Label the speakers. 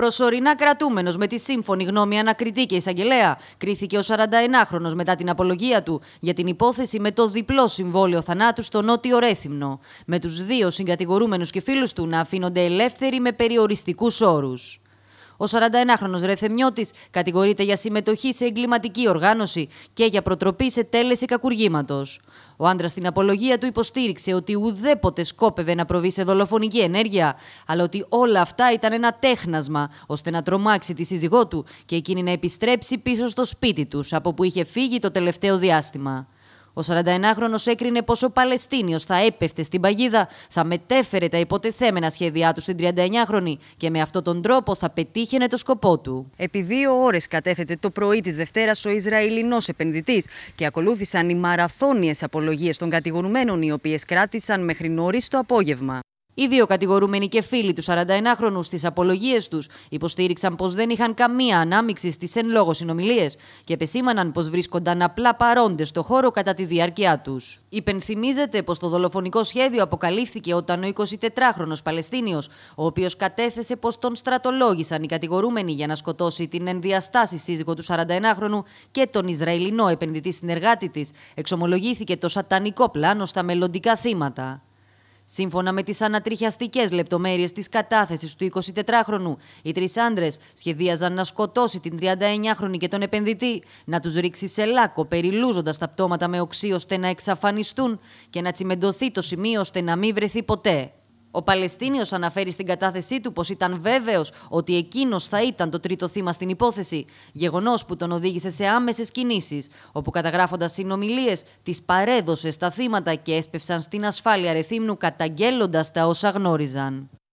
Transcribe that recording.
Speaker 1: προσωρινά κρατούμενος με τη σύμφωνη γνώμη ανακριτή και εισαγγελέα, κρίθηκε ο 41χρονο μετά την απολογία του για την υπόθεση με το διπλό συμβόλαιο θανάτου στο νότιο Ρέθυμνο, με τους δύο συγκατηγορούμενους και φίλους του να αφήνονται ελεύθεροι με περιοριστικούς όρους. Ο 41χρονο Ρεθεμιώτη κατηγορείται για συμμετοχή σε εγκληματική οργάνωση και για προτροπή σε τέλεση κακουργήματος. Ο άντρας στην απολογία του υποστήριξε ότι ουδέποτε σκόπευε να προβεί σε δολοφονική ενέργεια, αλλά ότι όλα αυτά ήταν ένα τέχνασμα ώστε να τρομάξει τη σύζυγό του και εκείνη να επιστρέψει πίσω στο σπίτι τους, από που είχε φύγει το τελευταίο διάστημα. Ο 41χρονο έκρινε πως ο Παλαιστίνιος θα έπεφτε στην παγίδα, θα μετέφερε τα υποτεθέμενα σχέδιά του στην 39χρονη και με αυτόν τον τρόπο θα πετύχαινε το σκοπό του. Επί δύο ώρες κατέθετε το πρωί της Δευτέρας ο Ισραηλινός επενδυτής και ακολούθησαν οι μαραθώνιες απολογίες των κατηγορουμένων, οι οποίες κράτησαν μέχρι νωρίς το απόγευμα. Οι δύο κατηγορούμενοι και φίλοι του 41χρονου στις απολογίες τους υποστήριξαν πως δεν είχαν καμία ανάμειξη στις εν λόγω συνομιλίες και επεσήμαναν πως βρίσκονταν απλά παρόντες στο χώρο κατά τη διάρκεια τους. Υπενθυμίζεται πως το δολοφονικό σχέδιο αποκαλύφθηκε όταν ο 24χρονο Παλαιστίνιος, ο οποίος κατέθεσε πως τον στρατολόγησαν οι κατηγορούμενοι για να σκοτώσει την ενδιαστάση σύζυγο του 41χρονου και τον Ισραηλινό επενδυτή συνεργάτη της, εξομολογήθηκε το σατανικό πλάνο στα μελλοντικά θύματα. Σύμφωνα με τις ανατριχιαστικές λεπτομέρειες της κατάθεσης του 24χρονου, οι τρεις άντρες σχεδίαζαν να σκοτώσει την 39χρονη και τον επενδυτή, να τους ρίξει σε λάκκο, περιλούζοντας τα πτώματα με οξύ ώστε να εξαφανιστούν και να τσιμεντωθεί το σημείο ώστε να μην βρεθεί ποτέ. Ο Παλαιστίνιος αναφέρει στην κατάθεσή του πως ήταν βέβαιος ότι εκείνος θα ήταν το τρίτο θύμα στην υπόθεση. Γεγονός που τον οδήγησε σε άμεσες κινήσεις, όπου καταγράφοντας συνομιλίες, τις παρέδωσε στα θύματα και έσπευσαν στην ασφάλεια Ρεθύμνου καταγγέλλοντας τα όσα γνώριζαν.